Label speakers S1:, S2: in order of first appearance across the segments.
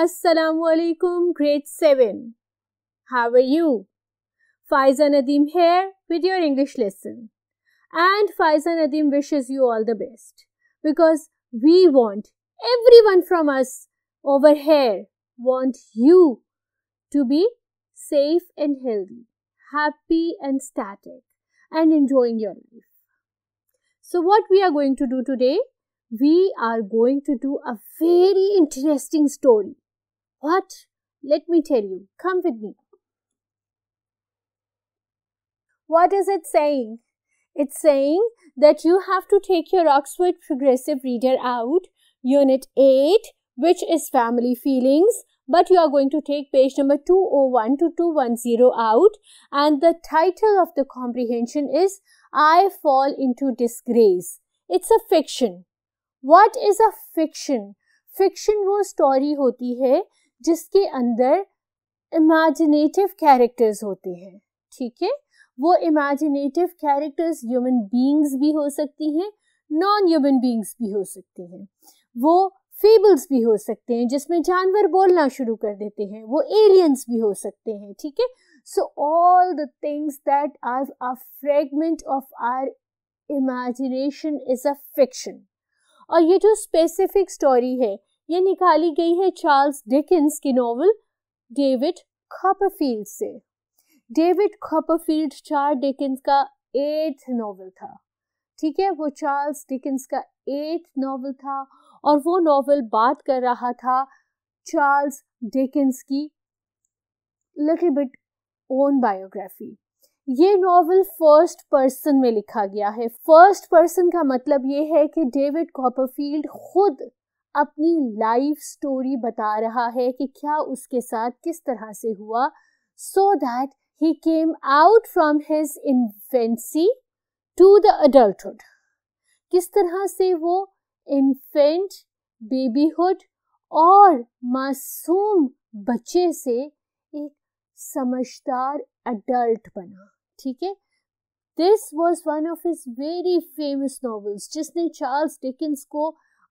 S1: Assalamu alaikum, grade 7. How are you? Faiza Nadim here with your English lesson. And Faiza Nadim wishes you all the best because we want everyone from us over here want you to be safe and healthy, happy and static and enjoying your life. So what we are going to do today? We are going to do a very interesting story what? Let me tell you. Come with me. What is it saying? It's saying that you have to take your Oxford Progressive Reader out, Unit 8, which is Family Feelings, but you are going to take page number 201 to 210 out and the title of the comprehension is I Fall into Disgrace. It's a fiction. What is a fiction? Fiction was story होती है जिसके अंदर imaginative characters होते हैं ठीक है वो imaginative characters human beings भी हो सकती हैं नॉन ह्यूमन बींग्स भी हो सकती हैं वो फेबल्स भी हो सकते हैं जिसमें जानवर बोलना शुरू कर देते हैं वो एलियंस भी हो सकते हैं ठीक है so all the things that are a fragment of our imagination is a fiction और ये जो स्पेसिफिक स्टोरी है ये निकाली गई है चार्ल्स डिकिंस की नॉवल डेविड कॉपरफील्ड से डेविड कॉपरफील्ड चार डिकिंस का एट्थ नॉवल था ठीक है वो चार्ल्स डिकिंस का एट्थ नॉवल था और वो नॉवल बात कर रहा था चार्ल्स डिकिंस की लिटिल बिट ओन बायोग्राफी ये नॉवल फर्स्ट पर्सन में लिखा गया है फर्स्ट पर्सन का मतलब ये है कि डेविड कॉपरफील्ड खुद अपनी लाइफ स्टोरी बता रहा है कि क्या उसके साथ किस तरह से हुआ so that he came out from his infancy to the adulthood किस तरह से वो इन्फेंट बेबीहुड और मासूम बच्चे से एक समझदार अडल्ट बना ठीक है this was one of his very famous novels जिसने चार्ल्स डिकिंस को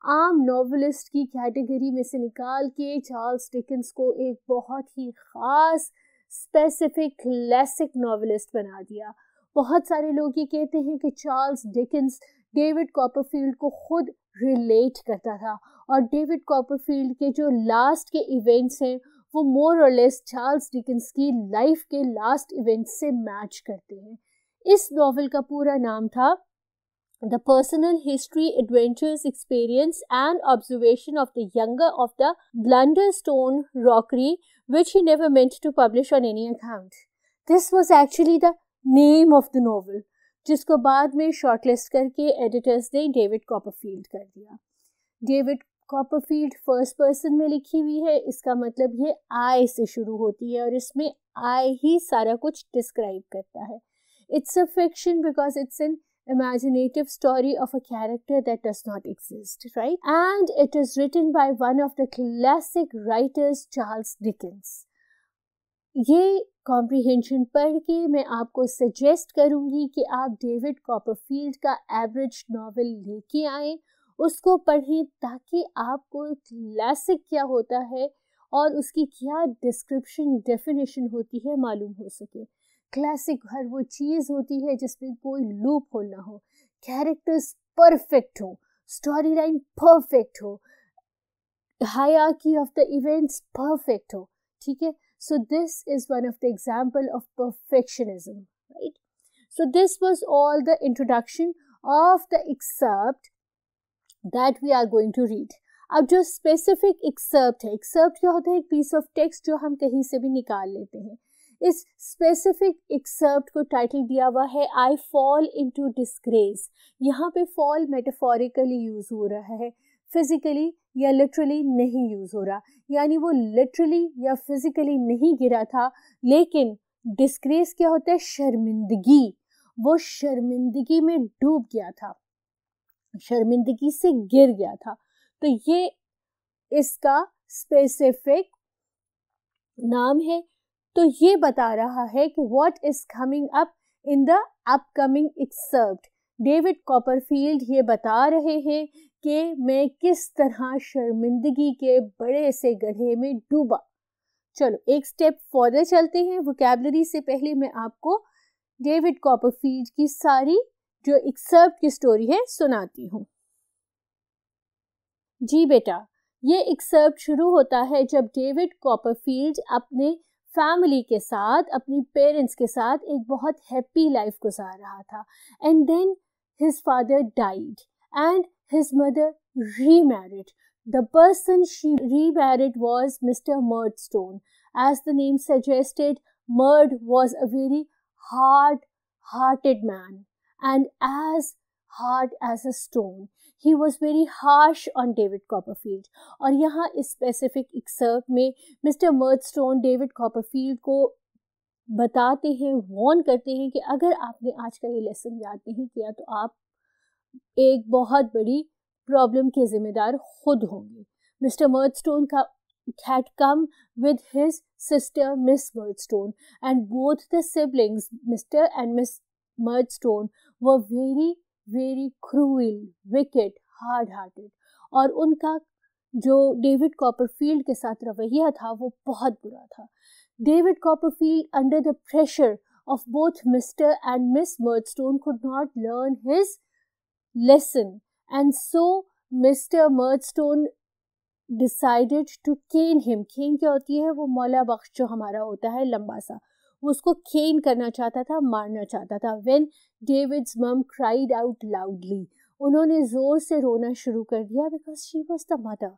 S1: आम नॉवलिस्ट की कैटेगरी में से निकाल के चार्ल्स डिकेंस को एक बहुत ही ख़ास स्पेसिफिक क्लासिक नॉवलिस्ट बना दिया बहुत सारे लोग ये कहते हैं कि चार्ल्स डिकेंस डेविड कॉपरफील्ड को खुद रिलेट करता था और डेविड कॉपरफील्ड के जो लास्ट के इवेंट्स हैं वो मोर और लेस चार्ल्स डिकेंस की लाइफ के लास्ट इवेंट्स से मैच करते हैं इस नॉवल का पूरा नाम था the personal history, adventures, experience, and observation of the younger of the Blunderstone Rockery, which he never meant to publish on any account. This was actually the name of the novel, which was में shortlist करके editors ने David Copperfield कर David David Copperfield first person में लिखी हुई है इसका मतलब ये आई से शुरू होती है और इसमें आई ही सारा कुछ डिस्क्राइब करता है it's a fiction because it's an imaginative story of a character that does not exist, right? And it is written by one of the classic writers, Charles Dickens. ये कॉम्प्रिहेंशन पढ़ के मैं आपको सजेस्ट करूंगी कि आप डेविड कॉपरफील्ड का average novel लेके आए उसको पढ़ें ताकि आपको क्लासिक क्या होता है और उसकी क्या डिस्क्रिप्शन डेफिनेशन होती है मालूम हो सके क्लासिक हर वो चीज़ होती है जिसमें कोई लूप होल ना हो कैरेक्टर्स परफेक्ट हो स्टोरी लाइन परफेक्ट हो हायाकी ऑफ द इवेंट्स परफेक्ट हो ठीक है so this is one of the example of perfectionism right so this was all the introduction of the excerpt that we are going to read अब जो specific excerpt है excerpt क्या होता है एक पीस ऑफ टेक्स्ट जो हम कहीं से भी निकाल लेते हैं इस स्पेसिफिक एक्सर्प्ट को टाइटल दिया हुआ है I fall into disgrace यहाँ पे फॉल मेटाफोरिकली यूज़ हो रहा है फिज़िकली या लिटरली नहीं यूज़ हो रहा यानी वो लिटरली या फिज़िकली नहीं गिरा था लेकिन डिस्ग्रेस क्या होता है शर्मिंदगी वो शर्मिंदगी में डूब गया था शर्मिंदगी से गिर गया था तो ये इसका स्पेसिफिक नाम है तो ये बता रहा है कि what is coming up in the upcoming excerpt David Copperfield ये बता रहे हैं कि मैं किस तरह शर्मिंदगी के बड़े से गढ़े में डूबा चलो एक स्टेप फॉर्दर चलते हैं वोकेबलरी से पहले मैं आपको डेविड कॉपरफील्ड की सारी जो एक्सर्प्ट की स्टोरी है सुनाती हूँ जी बेटा ये एक्सर्प्ट शुरू होता है जब डेविड कॉपरफील्ड अपने Family के साथ अपनी पेरेंट्स के साथ एक बहुत हैप्पी लाइफ गुजार रहा था and then his father died and his mother remarried The person she remarried was Mr. Murdstone. As the name suggested, Murd was a very hard hearted man. And as hard as a stone he was very harsh on David Copperfield और यहाँ इस specific एक्सर्व में mister मर्द stone David Copperfield को बताते हैं Warne करते हैं कि अगर आपने आज का ये लेसन याद नहीं किया तो आप एक बहुत बड़ी प्रॉब्लम के जिम्मेदार खुद होंगे मिस्टर मर्द स्टोन का had come with his sister miss Murdstone and both the siblings mister and miss Murdstone very very cruel wicked hard hearted और उनका जो डेविड कॉपरफील्ड के साथ रवैया था वो बहुत बुरा था David Copperfield under the pressure of both mister and miss Murdstone could not learn his lesson and so mister Murdstone decided to cane him cane क्या होती है वो मौला बख्श जो हमारा होता है लंबा सा वो उसको खेन करना चाहता था मारना चाहता था when David's mum cried out loudly उन्होंने ज़ोर से रोना शुरू कर दिया because she was the mother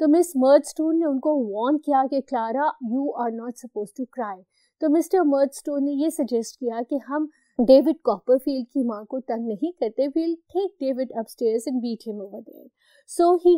S1: तो मिस मर्डस्टोन ने उनको वॉर्न किया कि Clara you are not suppose to cry तो मिस्टर मर्डस्टोन ने ये सजेस्ट किया कि हम डेविड कॉपरफील्ड की माँ को तंग नहीं करते we'll take David upstairs and beat him over there so he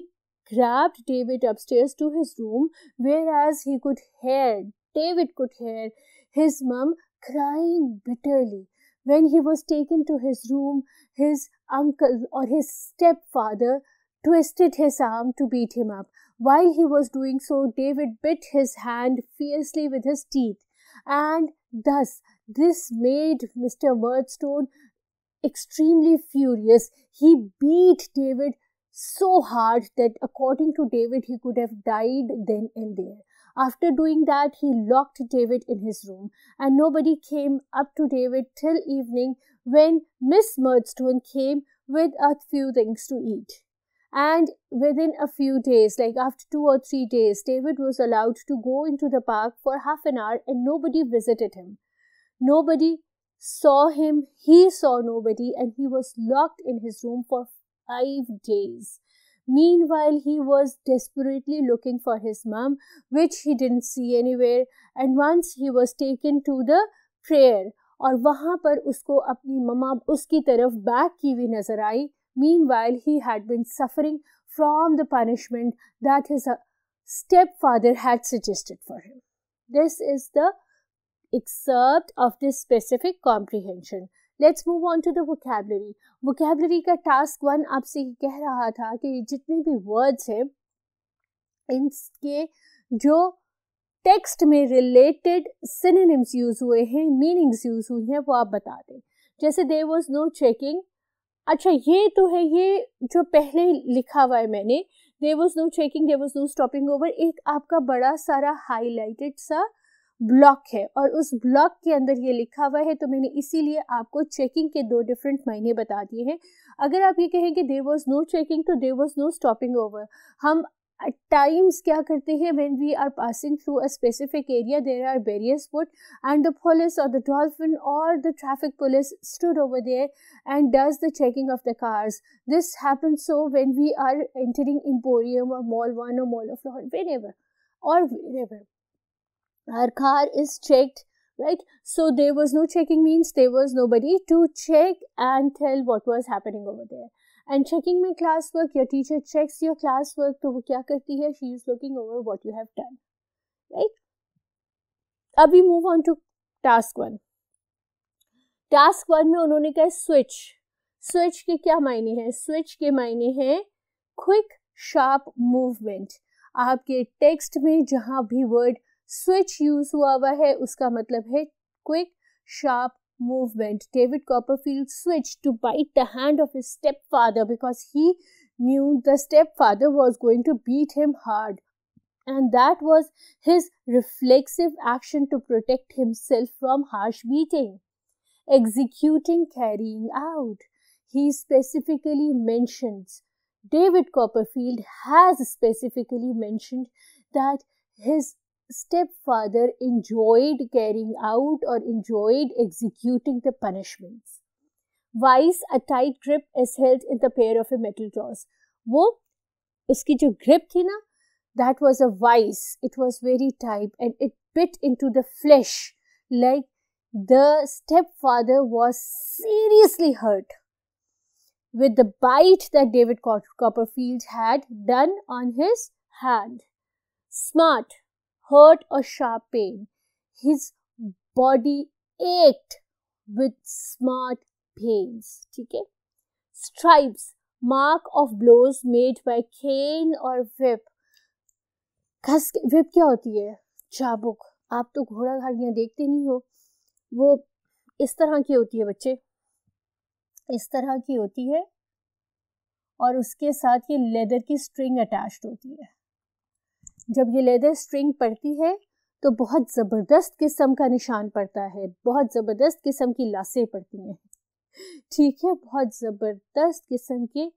S1: David upstairs to his room where as he could hear David could hear his mum crying bitterly. When he was taken to his room, his uncle or his stepfather twisted his arm to beat him up. While he was doing so, David bit his hand fiercely with his teeth. And thus, this made Mr. Murdstone extremely furious. He beat David so hard that according to David, he could have died then and there. After doing that, he locked David in his room, and nobody came up to David till evening when Miss Murdstone came with a few things to eat. And within a few days, like after two or three days, David was allowed to go into the park for half an hour and nobody visited him. Nobody saw him, he saw nobody, and he was locked in his room for five days. Meanwhile, he was desperately looking for his mom, which he didn't see anywhere. And once he was taken to the prayer, और वहाँ पर उसको अपनी mama उसकी तरफ back की हुई नज़र आई meanwhile he had been suffering from the punishment that his step father had suggested for him this is the excerpt of this specific comprehension let's move on to the vocabulary vocabulary का task one आपसे कह रहा था कि जितने भी words हैं इनके जो टेक्स्ट में रिलेटेड सिनेम्स यूज़ हुए हैं मीनिंग्स यूज़ हुई हैं वो आप बता दें जैसे देर वॉज नो चेकिंग अच्छा ये तो है ये जो पहले लिखा हुआ है मैंने there was no checking there was no stopping over एक आपका बड़ा सारा हाईलाइटेड सा ब्लॉक है और उस ब्लॉक के अंदर ये लिखा हुआ है तो मैंने इसीलिए आपको चेकिंग के दो डिफरेंट मायने बता दिए हैं अगर आप ये कहेंगे देर वॉज नो चेकिंग तो there was no stopping over हम टाइम्स क्या करते हैं when we are passing through a specific area there are barriers wood and the police और द डॉल्फिन और the traffic police stood over there and does the checking of the cars this happen so when we are entering emporium और mall one और mall of Lahore whenever और whenever her car is checked right so there was no checking means there was nobody to check and tell what was happening over there and checking my classwork your teacher checks your classwork to wo kya karti hai she is looking over what you have done right अब we move on to task one task one में उन्होंने कहा switch switch के क्या मायने हैं switch के मायने हैं क्विक शार्प मूवमेंट आपके टेक्स्ट में जहाँ भी वर्ड स्विच यूज हुआ हुआ है उसका मतलब है quick sharp movement David Copperfield switch to bite the hand of his step father because he knew the step father was going to beat him hard and that was his reflexive action to protect himself from harsh beating. Executing carrying out, he specifically mentions, David Copperfield has specifically mentioned that his stepfather enjoyed carrying out or enjoyed executing the punishments. Vice, a tight grip is held in the pair of a metal jaws. वो उसकी जो grip थी ना, that was a vice. It was very tight and it bit into the flesh. Like the stepfather was seriously hurt with the bite that David Copperfield had done on his hand. Smart, hurt or sharp pain. His body ached with smart pains. Okay? Stripes, mark of blows made by cane or whip. घस whip क्या होती है चाबुक आप तो घोड़ा घाड़ियाँ देखते नहीं हो वो इस तरह की होती है बच्चे इस तरह की होती है और उसके साथ ये लेदर की स्ट्रिंग अटैच्ड होती है जब ये लेदर स्ट्रिंग पड़ती है तो बहुत ज़बरदस्त किस्म का निशान पड़ता है बहुत ज़बरदस्त किस्म की लाशें पड़ती हैं ठीक है बहुत ज़बरदस्त किस्म के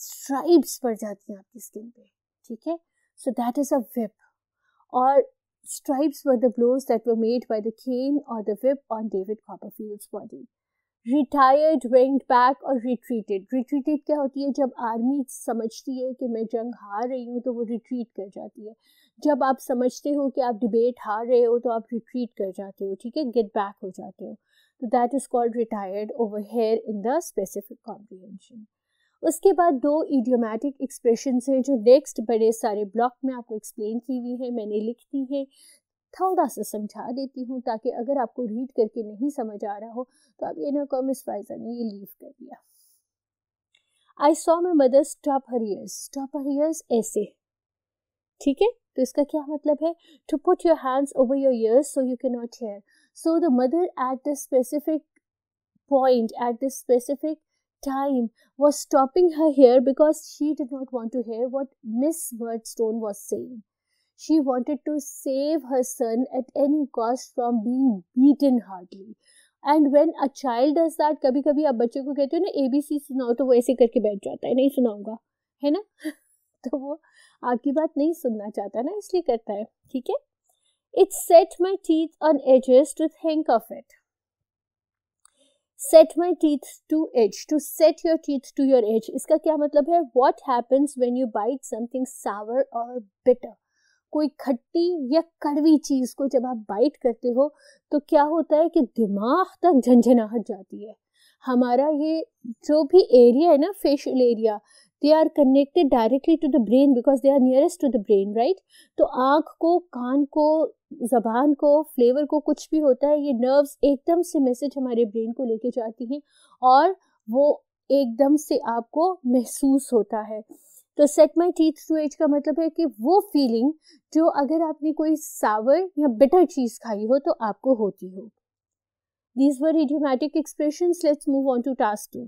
S1: स्ट्राइप्स पड़ जाती हैं आपकी स्किन पे ठीक है so that is a whip और stripes were the blows that were made by the cane और the whip on David Copperfield's body retired went back और रिट्रीटेड रिट्रीटेड क्या होती है जब आर्मी समझती है कि मैं जंग हार रही हूँ तो वो रिट्रीट कर जाती है जब आप समझते हो कि आप डिबेट हार रहे हो तो आप रिट्रीट कर जाते हो ठीक है गेट बैक हो जाते हो तो that is called retired over here in the specific comprehension उसके बाद दो इडियोमेटिक एक्सप्रेशन हैं जो नेक्स्ट बड़े सारे ब्लॉक में आपको एक्सप्लेन की हुई है मैंने लिख दी है थोड़ा सा समझा देती हूँ ताकि अगर आपको रीड करके नहीं समझ आ रहा हो तो आप ये ना कहो मिस फाइजा ने ये लीव कर दिया I saw my mother stop her ears stop her ears ऐसे ठीक है तो इसका क्या मतलब है to put your hands over your ears so you can not hear so the mother at the specific point at the specific time was stopping her hear because she did not want to hear what miss Murdstone saying. She wanted to save her son at any cost from being beaten hardly. And when a child does that कभी कभी आप बच्चे को कहते हो ना A B C सुनाओ तो वो ऐसे करके बैठ जाता है नहीं सुनाऊंगा है ना तो वो आपकी बात नहीं सुनना चाहता ना इसलिए करता है ठीक है it set my teeth on edges to think of it set my teeth to edge to set your teeth to your edge इसका क्या मतलब है what happens when you bite something sour और बिटर कोई खट्टी या कड़वी चीज़ को जब आप बाइट करते हो तो क्या होता है कि दिमाग तक झंझनाहट जाती है हमारा ये जो भी एरिया है ना facial area they are connected directly to the brain because they are nearest to the brain right तो आँख को कान को जबान को फ्लेवर को कुछ भी होता है ये नर्व्स एकदम से मैसेज हमारे ब्रेन को लेके जाती हैं और वो एकदम से आपको महसूस होता है तो set my teeth to edge का मतलब है कि वो फीलिंग जो अगर आपने कोई सावर या बिटर चीज़ खाई हो तो आपको होती हो these were idiomatic expression let's move on to task two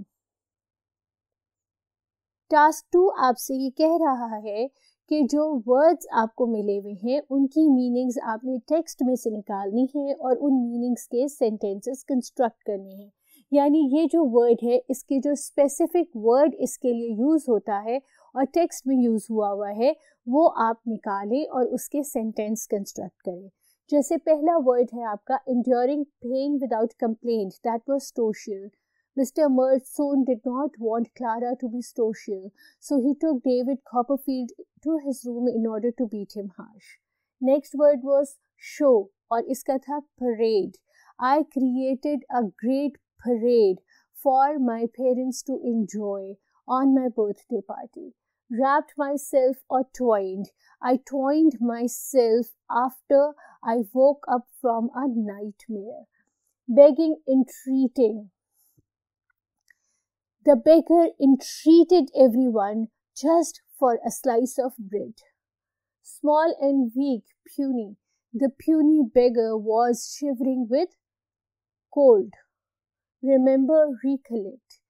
S1: task two आपसे ये कह रहा है कि जो वर्ड्स आपको मिले हुए हैं उनकी मीनिंग्स आपने टेक्स्ट में से निकालनी है और उन मीनिंग्स के सेंटेंसेस कंस्ट्रक्ट करने हैं यानी ये जो वर्ड है इसके जो स्पेसिफिक वर्ड इसके लिए यूज़ होता है और टेक्स्ट में यूज़ हुआ हुआ है वो आप निकालें और उसके सेंटेंस कंस्ट्रक्ट करें जैसे पहला वर्ड है आपका enduring pain without complaint that was stoical mister सोन did not want Clara to be stoical so he took David Copperfield to his room in order to beat him harsh next word was show और इसका था parade I created a great parade for my parents to enjoy on my birthday party. Wrapped myself or twined. I twined myself after I woke up from a nightmare. Begging, entreating. The beggar entreated everyone just for a slice of bread. Small and weak, puny, the puny beggar was shivering with cold remember, recollect.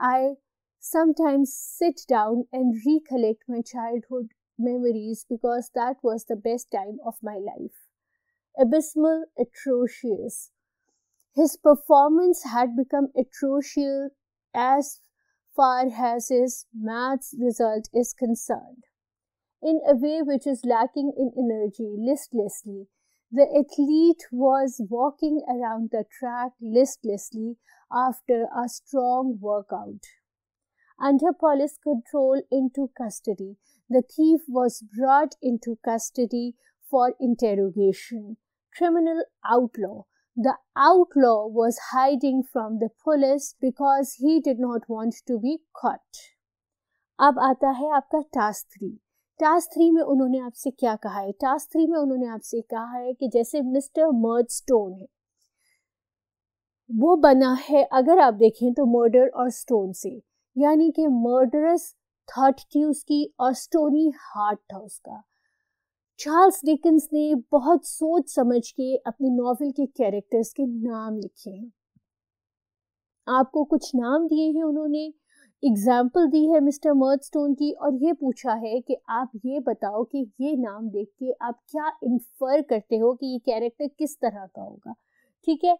S1: I sometimes sit down and recollect my childhood memories because that was the best time of my life. Abysmal, atrocious. His performance had become atrocious as far as his maths result is concerned. In a way which is lacking in energy, listlessly, the athlete was walking around the track listlessly after a strong workout. Under police control into custody, the thief was brought into custody for interrogation. Criminal outlaw. The outlaw was hiding from the police because he did not want to be caught. अब आता है आपका task three task three में उन्होंने आपसे क्या कहा है टास्क थ्री में उन्होंने आपसे कहा है कि जैसे मिस्टर मर्ज स्टोन है वो बना है अगर आप देखें तो मर्डर और स्टोन से यानी कि मर्डरस थॉट थी उसकी और स्टोनी हार्ट था उसका चार्ल्स डिकन्स ने बहुत सोच समझ के अपने नॉवेल के कैरेक्टर्स के नाम लिखे हैं आपको कुछ नाम दिए हैं उन्होंने एग्जाम्पल दी है मिस्टर मर्डस्टोन की और ये पूछा है कि आप ये बताओ कि ये नाम देख के आप क्या इन्फर करते हो कि ये कैरेक्टर किस तरह का होगा ठीक है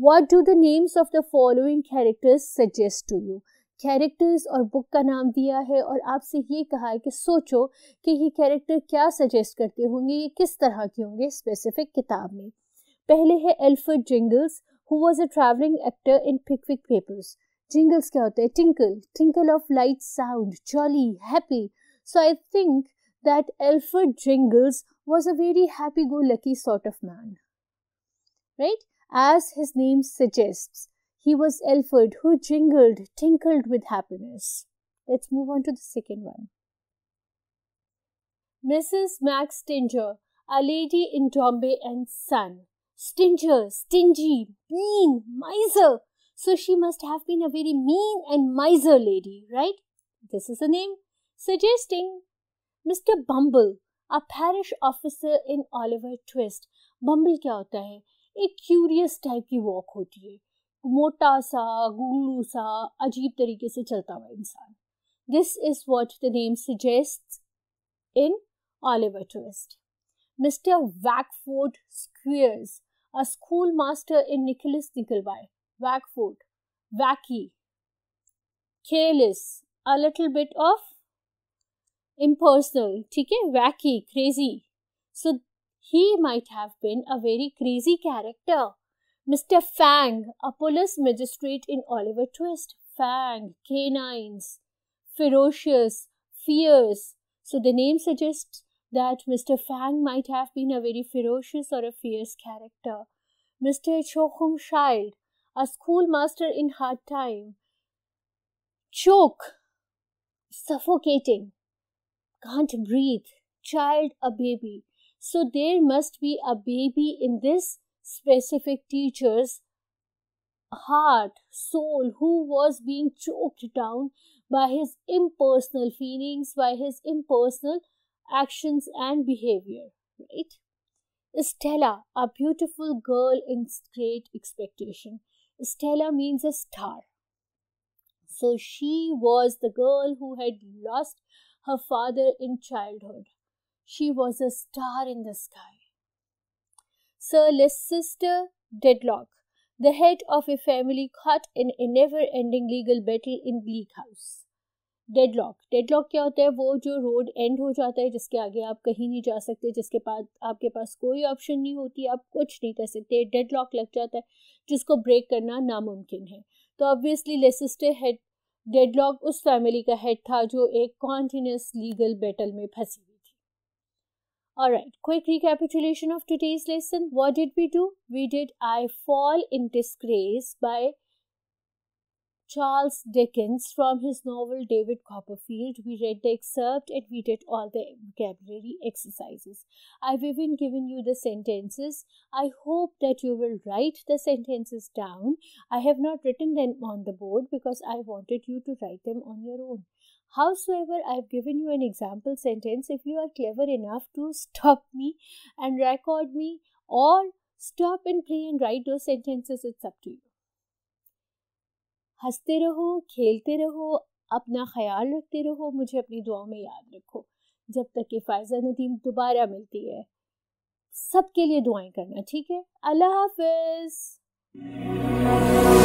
S1: what do the names of the following characters suggest to you characters और बुक का नाम दिया है और आपसे ये कहा है कि सोचो कि ये कैरेक्टर क्या सजेस्ट करते होंगे ये किस तरह के होंगे स्पेसिफिक किताब में पहले है Alfred Jingles who was a travelling actor in Pickwick Papers Jingle क्या होता है tinkle, tinkle of light sound, jolly, happy. So I think that Alfred Jingles was a very happy-go-lucky sort of man, right? As his name suggests, he was Alfred who jingled, tinkled with happiness. Let's move on to the second one. Mrs. Max Stinger, a lady in tombay and Son. Stinger, stingy, mean, miser, so she must have been a very mean and miser lady, right? This is a name suggesting Mr. Bumble, a parish officer in Oliver Twist. Bumble kya hota hai? A curious type of walk hoti hai. Mota sa, gulu sa, ajeeb tarike se chalta hua insaan. This is what the name suggests in Oliver Twist. Mr. Wackford Squeers, a schoolmaster in Nicholas Nickelby. Wagfoot, wacky. Careless, a little bit of impersonal, Okay, wacky, crazy. So he might have been a very crazy character. Mr. Fang, a police magistrate in Oliver Twist. Fang, canines, ferocious, fierce. So the name suggests that Mr. Fang might have been a very ferocious or a fierce character. Mr. Chokum Child, a schoolmaster in hard time. Choke, suffocating, can't breathe, child a baby. So there must be a baby in this specific teacher's heart, soul, who was being choked down by his impersonal feelings, by his impersonal actions and behavior, right? Stella, a beautiful girl in great expectation, Stella means a star. So she was the girl who had lost her father in childhood. She was a star in the sky. Sir Leicester Dedlock, the head of a family caught in a never ending legal battle in Bleak House. Dedlock Dedlock क्या होता है वो जो road and हो जाता है जिसके आगे आप कहीं नहीं जा सकते जिसके पास आपके पास कोई ऑप्शन नहीं होती आप कुछ नहीं कर सकते डेडलॉक लग जाता है जिसको ब्रेक करना नामुमकिन है तो ऑब्वियसली लेसिस्टर हेड डेडलॉक उस फैमिली का हेड था जो एक कॉन्टीन्यूस लीगल बैटल में फंसी हुई थी और right quick recapitulation of today's lesson what did we do we did I fall in disgrace by Charles Dickens from his novel David Copperfield. We read the excerpt and we did all the vocabulary exercises. I've even given you the sentences. I hope that you will write the sentences down. I have not written them on the board because I wanted you to write them on your own. Howsoever, I've given you an example sentence. If you are clever enough to stop me and record me or stop and play and write those sentences, it's up to you. हंसते रहो खेलते रहो अपना ख्याल रखते रहो मुझे अपनी दुआओं में याद रखो जब तक कि फायजा नदीम दोबारा मिलती है सबके लिए दुआएं करना ठीक है अल्लाह हाफिज़